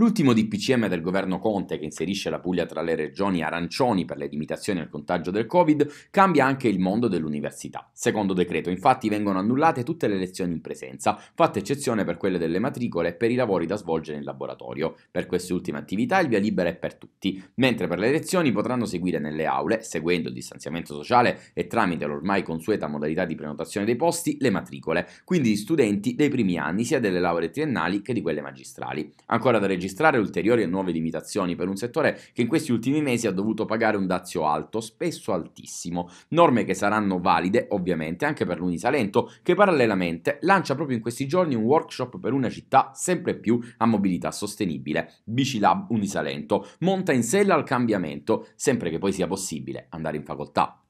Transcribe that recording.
L'ultimo DPCM del governo Conte, che inserisce la Puglia tra le regioni arancioni per le limitazioni al contagio del Covid, cambia anche il mondo dell'università. Secondo decreto, infatti, vengono annullate tutte le lezioni in presenza, fatta eccezione per quelle delle matricole e per i lavori da svolgere in laboratorio. Per queste ultime attività il via libera è per tutti, mentre per le lezioni potranno seguire nelle aule, seguendo il distanziamento sociale e tramite l'ormai consueta modalità di prenotazione dei posti, le matricole, quindi gli studenti dei primi anni sia delle lauree triennali che di quelle magistrali. Ancora da registrare registrare ulteriori e nuove limitazioni per un settore che in questi ultimi mesi ha dovuto pagare un dazio alto, spesso altissimo, norme che saranno valide ovviamente anche per l'Unisalento che parallelamente lancia proprio in questi giorni un workshop per una città sempre più a mobilità sostenibile, Bicilab Unisalento, monta in sella al cambiamento, sempre che poi sia possibile andare in facoltà.